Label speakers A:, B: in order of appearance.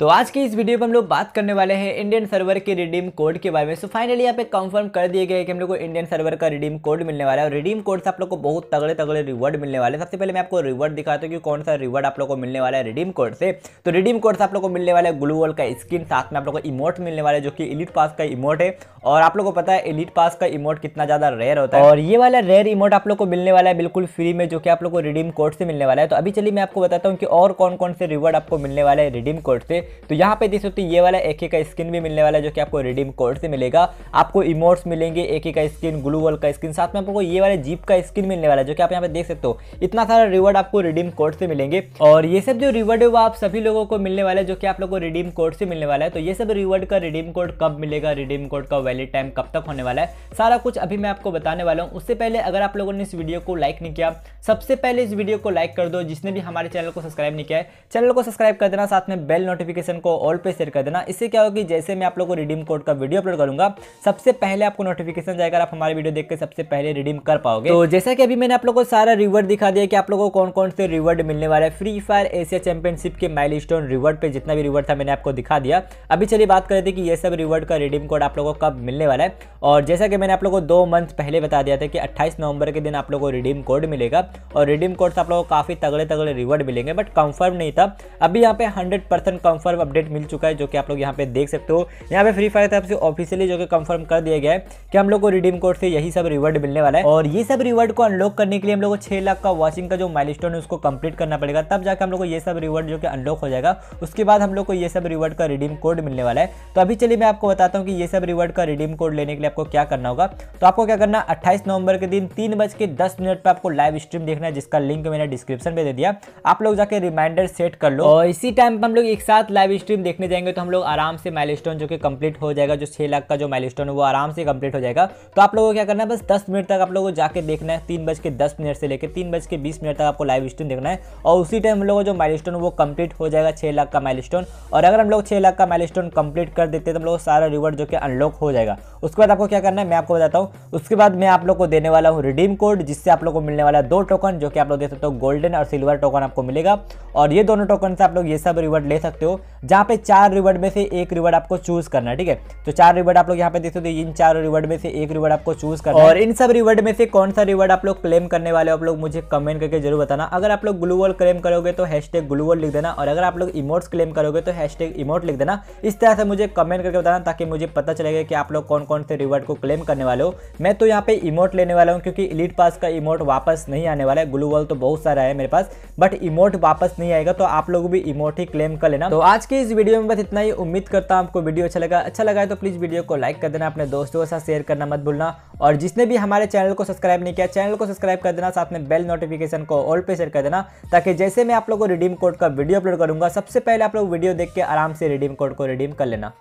A: तो आज के इस वीडियो में हम लोग बात करने वाले हैं इंडियन सर्वर के रिडीम कोड के बारे में सो फाइनली यहाँ पे कंफर्म कर दिए गए कि हम लोग को इंडियन सर्वर का रिडीम कोड मिलने वाला है और रिडीम कोड से आप लोग को बहुत तगड़े तगड़े रिवॉर्ड मिलने वाले सबसे पहले मैं आपको रिवॉर्ड दिखाता हूँ कि कौन सा रिवॉर्ड आप लोग को मिलने वाला है रिडीम कोड से तो रिडीम कोड से आप लोग को मिलने वाला है ग्लूवल का स्किन साथ में आप लोग को इमोट मिलने वाला है जो कि इलिट पास का इमोट है और आप लोग को पता है इलिट पास का इमोट कितना ज़्यादा रेयर होता है और ये वाला रेयर इमोट आप लोग को मिलने वाला है बिल्कुल फ्री में जो कि आप लोग को रिडीम कोड से मिलने वाला है तो अभी चलिए मैं आपको बताता हूँ कि और कौन कौन से रिवॉर्ड आपको मिलने वाला है रिडीम कोड से तो यहाँ पे देख सकते हो ये वाला एक का स्किन भी मिलने वाला है जो कि आपको रिडीम कोड से मिलेगा आपको इमोट्स मिलेंगे एक का स्किन ग्लू वॉल का स्किन साथ में आपको ये वाला जीप का स्किन मिलने वाला है जो कि आप यहाँ पे देख सकते हो इतना सारा रिवॉर्ड आपको रिडीम कोड से मिलेंगे और ये सब जो रिवॉर्ड है वो आप सभी लोगों को मिलने वाला है जो कि आप लोग को रिडीम कोड से मिलने वाला है तो ये सब रिवॉर्ड का रिडीम कोड कब मिलेगा रिडीम कोड का वैलिड टाइम कब तक होने वाला है सारा कुछ अभी मैं आपको बताने वाला हूँ उससे पहले अगर आप लोगों ने इस वीडियो को लाइक नहीं किया सबसे पहले इस वीडियो को लाइक कर दो जिसने भी हमारे चैनल को सब्सक्राइब नहीं किया है चैनल को सब्सक्राइब कर देना साथ में बेल नोटिफिकेशन नोटिफिकेशन को ऑल पे शेयर कर देना इससे क्या होगा कि जैसे मैं आप लोगों को रिडीम कोड का वीडियो अपलोड करूंगा सबसे पहले आपको नोटिफिकेशन जाएगा आप हमारे वीडियो देख के सबसे पहले रिडीम कर पाओगे तो जैसा कि अभी मैंने आप लोगों को सारा रिवर्ड दिखा दिया कि आप लोगों को कौन कौन से रिवर्ड मिलने वाला है फ्री फायर एशिया चैंपियनशिप के माइल स्टोन रिवर्ड पर जितना भी रिवर्ड था मैंने आपको दिखा दिया अभी चलिए बात करते कि यह सब रिवर्ड का रिडीम कोड आप लोगों को कब मिलने वाला है और जैसा कि मैंने आप लोगों को दो मंथ पहले बता दिया था कि अट्ठाईस नवंबर के दिन आप लोगों को रिडीम कोड मिलेगा और रिडीम कोड से आप लोगों को काफ़ी तगड़े तगड़े रिवर्ड मिलेंगे बट कंफर्म नहीं था अभी यहाँ पे हंड्रेड परसेंट कंफर्म अपडेट मिल चुका है जो कि आप लोग यहाँ पे देख सकते हो यहाँ पे फ्री फायर तरफ से ऑफिशियली जो कि कंफर्म कर दिया गया है कि हम लोग को रिडीम कोड से यही सब रिवॉर्ड मिलने वाला है और ये सब रिवॉर्ड को अनलॉक करने के लिए हम लोग को छह लाख का वॉचिंग का जो माइल है उसको कंप्लीट करना पड़ेगा तब जाकर हम लोग को ये सब रिवॉर्ड जो कि अनलॉक हो जाएगा उसके बाद हम लोग को ये सब रिवॉर्ड का रिडीम कोड मिलने वाला है तो अभी चलिए मैं आपको बताता हूँ कि ये सब रिवॉर्ड का रिडीम कोड लेने के लिए आपको क्या करना होगा तो आपको क्या करना अट्ठाईस नवंबर के दिन तीन बज के दस मिनट पर आपको लाइव स्ट्रीम देखना है जिसका लिंक मैंने डिस्क्रिप्शन में दे दिया आप लोग जाके रिमाइंडर सेट कर लो और इसी टाइम पर हम लोग एक साथ लाइव स्ट्रीम देखने जाएंगे तो हम लोग आराम से माइलस्टोन जो कि कंप्लीट हो जाएगा जो छः लाख का जो माइलस्टोन है वो आराम से कंप्लीट हो जाएगा तो आप लोगों को क्या करना है बस दस मिनट तक आप लोगों को जाकर देखना है तीन बज के दस मिनट से लेकर तीन बज के बीस मिनट तक आपको लाइव स्ट्रीम देखना है और उसी टाइम हम लोगों जो माइलस्टोन वो कंप्लीट हो जाएगा छः लाख का माइलस्टोन और अगर हम लोग छः लाख का माइलस्टोन कंप्लीट कर देते तो हम लोग सारा रिवॉर्ड जो कि अनलॉक हो जाएगा उसके बाद आपको क्या करना है मैं आपको बताता हूँ उसके बाद मैं आप लोग को देने वाला हूँ रिडीम कोड जिससे आप लोग को मिलने वाला दो टोकन जो कि आप लोग दे सकते हो गोल्डन और सिल्वर टोकन आपको मिलेगा और ये दोनों टोकन से आप लोग ये सब रिवॉर्ड ले सकते हो जहाँ पे चार रिवर्ड में से एक रिवर्ड आपको चूज करना है ठीक है तो चार रिवर्ड आप लोग यहाँ पे देख सकते इन चार रिवर्ड में से एक रिवर्ड आपको चूज करना और इन सब रिवर्ड में से कौन सा रिवर्ड आप लोग क्लेम करने वाले आप लोग मुझे कमेंट करके जरूर बताना अगर आप लोग ग्लूवल क्लेम करोगे तो हैश टैग लिख देना और अगर आप लोग इमोट्स क्लेम करोगे तो हैश टैग लिख देना इस तरह से मुझे कमेंट करके बताना ताकि मुझे पता चलेगा कि आप लोग कौन कौन से रिवर्ड को क्लेम करने वाले हो मैं तो यहाँ पे इमोट लेने वाला हूँ क्योंकि इलीट पास का इमोट वापस नहीं आने वाला है ग्लूवल तो बहुत सारा है मेरे पास बट इमोट वापस नहीं आएगा तो आप लोग भी इमोट ही क्लेम कर लेना तो आज आज की इस वीडियो में बस इतना ही उम्मीद करता हूँ आपको वीडियो अच्छा लगा अच्छा लगा है तो प्लीज़ वीडियो को लाइक कर देना अपने दोस्तों के साथ शेयर करना मत भूलना और जिसने भी हमारे चैनल को सब्सक्राइब नहीं किया चैनल को सब्सक्राइब कर देना साथ में बेल नोटिफिकेशन को ऑल पे शेयर कर देना ताकि जैसे मैं आप लोग को रिडीम कोड का वीडियो अपलोड करूँगा सबसे पहले आप लोग वीडियो देख के आराम से रिडीम कोड को रिडीम कर लेना